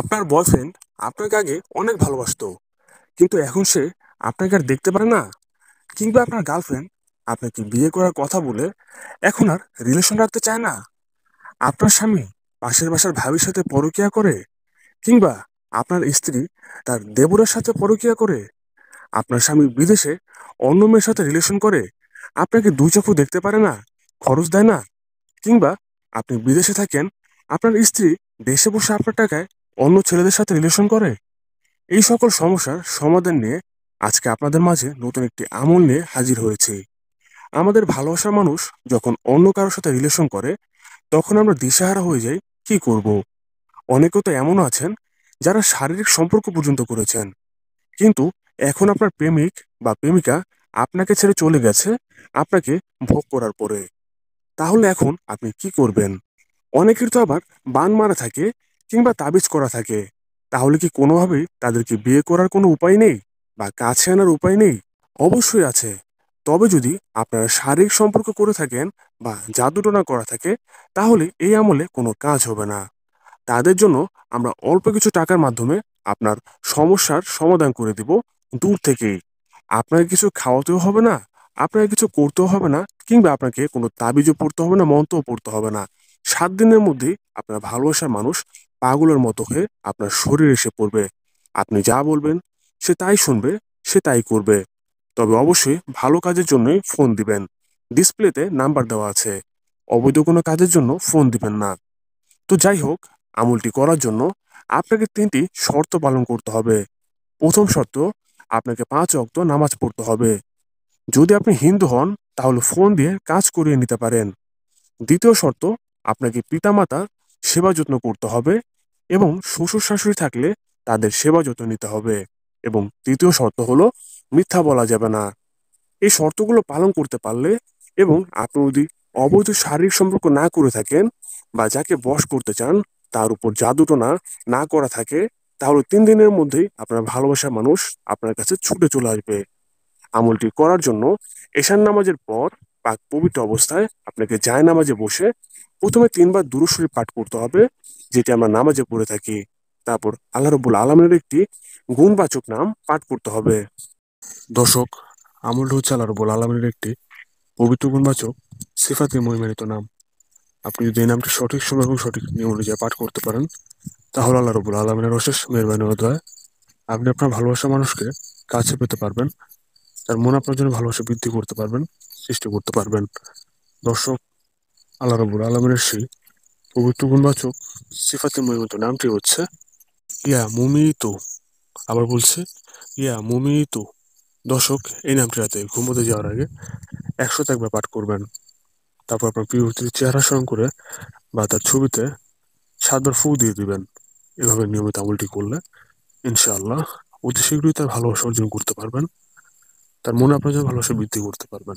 আপনার বয়ফ্রেন্ড আপনাকে আগে অনেক ভালোবাসত কিন্তু এখন সে আপনাকে আর দেখতে পারে না কিংবা আপনার গার্লফ্রেন্ড আপনাকে বিয়ে করার কথা বলে এখন আর রিলেশন রাখতে চায় না আপনার স্বামী পাশের বাসার ভাবির সাথে পরকিয়া করে কিংবা আপনার স্ত্রী তার দেবরের সাথে পরকিয়া করে আপনার স্বামী বিদেশে অন্য মেয়ের সাথে রিলেশন করে আপনাকে দুই চক্ষু দেখতে পারে না খরচ দেয় না কিংবা আপনি বিদেশে থাকেন আপনার স্ত্রী দেশে বসে আপনার টাকায় অন্য ছেলেদের সাথে রিলেশন করে এই সকল সমস্যার সমাধান নিয়ে আজকে আপনাদের মাঝে নতুন একটি আমল নিয়ে হাজির হয়েছে আমাদের ভালোবাসার মানুষ যখন অন্য কারোর সাথে রিলেশন করে তখন আমরা দিশাহারা হয়ে যাই কি করব। অনেকে তো এমনও আছেন যারা শারীরিক সম্পর্ক পর্যন্ত করেছেন কিন্তু এখন আপনার প্রেমিক বা প্রেমিকা আপনাকে ছেড়ে চলে গেছে আপনাকে ভোগ করার পরে তাহলে এখন আপনি কি করবেন অনেকের তো আবার বান মারা থাকে কিংবা তাবিজ করা থাকে তাহলে কি কোনোভাবেই তাদেরকে বিয়ে করার কোনো উপায় নেই বা কাছে আনার উপায় নেই অবশ্যই আছে তবে যদি আপনারা শারীরিক সম্পর্ক করে থাকেন বা জাদুটনা করা থাকে তাহলে এই আমলে কোনো কাজ হবে না তাদের জন্য আমরা অল্প কিছু টাকার মাধ্যমে আপনার সমস্যার সমাধান করে দিব দূর থেকেই আপনাকে কিছু খাওয়াতেও হবে না আপনাকে কিছু করতেও হবে না কিংবা আপনাকে কোনো তাবিজও পড়তে হবে না মন্ত্রও পড়তে হবে না সাত দিনের মধ্যে আপনার ভালোবাসার মানুষ পাগলের মতো হয়ে আপনার শরীর এসে পড়বে আপনি যা বলবেন সে তাই শুনবে সে তাই করবে তবে অবশ্যই ভালো কাজের জন্যই ফোন দিবেন ডিসপ্লেতে নাম্বার দেওয়া আছে অবৈধ কোনো কাজের জন্য ফোন দিবেন না তো যাই হোক আমলটি করার জন্য আপনাকে তিনটি শর্ত পালন করতে হবে প্রথম শর্ত আপনাকে পাঁচ অক্ত নামাজ পড়তে হবে যদি আপনি হিন্দু হন তাহলে ফোন দিয়ে কাজ করিয়ে নিতে পারেন দ্বিতীয় শর্ত আপনাকে পিতামাতা সেবা যত্ন করতে হবে এবং শ্বশুর শাশুড়ি থাকলে তাদের সেবা যত্ন নিতে হবে এবং তৃতীয় শর্ত হলো মিথ্যা বলা যাবে না এই শর্তগুলো পালন করতে পারলে এবং আপনি যদি অবৈধ শারীরিক সম্পর্ক না করে থাকেন বা যাকে বশ করতে চান তার উপর জাদুটনা না করা থাকে তাহলে তিন দিনের মধ্যেই আপনার ভালোবাসা মানুষ আপনার কাছে ছুটে চলে আসবে আমলটি করার জন্য এশান নামাজের পর পাক পবিত্র অবস্থায় আপনাকে জায় নামাজে বসে প্রথমে তিনবার দুরুশরীফ পাঠ করতে হবে যেটি আমরা নামাজে পড়ে থাকি তারপর আল্লাহ রবুল আলমের একটি গুণবাচক নাম পাঠ করতে হবে দর্শক আমল হচ্ছে আল্লাহ রবুল আলমের একটি পবিত্র গুণবাচক সিফাতে মহিমানিত নাম আপনি যদি এই নামটি সঠিক সময় এবং সঠিক নিয়ম অনুযায়ী পাঠ করতে পারেন তাহলে আল্লাহ রবুল আলমের অশেষ মেহরবানি দয়া আপনি আপনার ভালোবাসা মানুষকে কাছে পেতে পারবেন তার মন আপনার জন্য ভালোবাসা বৃদ্ধি করতে পারবেন সৃষ্টি করতে পারবেন দর্শক আল্লাহ রবুল আলমের সেই পবিত্র গুণবাচক সিফাতে মহিমত নামটি হচ্ছে ইয়া মুমিত আবার বলছে ইয়া মুমিত দর্শক এই নামটি রাতে ঘুমোতে যাওয়ার আগে একশো একবার পাঠ করবেন তারপর আপনার প্রিয় চেহারা স্মরণ করে বা তার ছবিতে সাতবার ফু দিয়ে দিবেন এভাবে নিয়মিত আমলটি করলে ইনশাআল্লাহ অতি শীঘ্রই তার ভালোবাসা অর্জন করতে পারবেন তার মনে আপনার জন্য ভালোবাসা বৃদ্ধি করতে পারবেন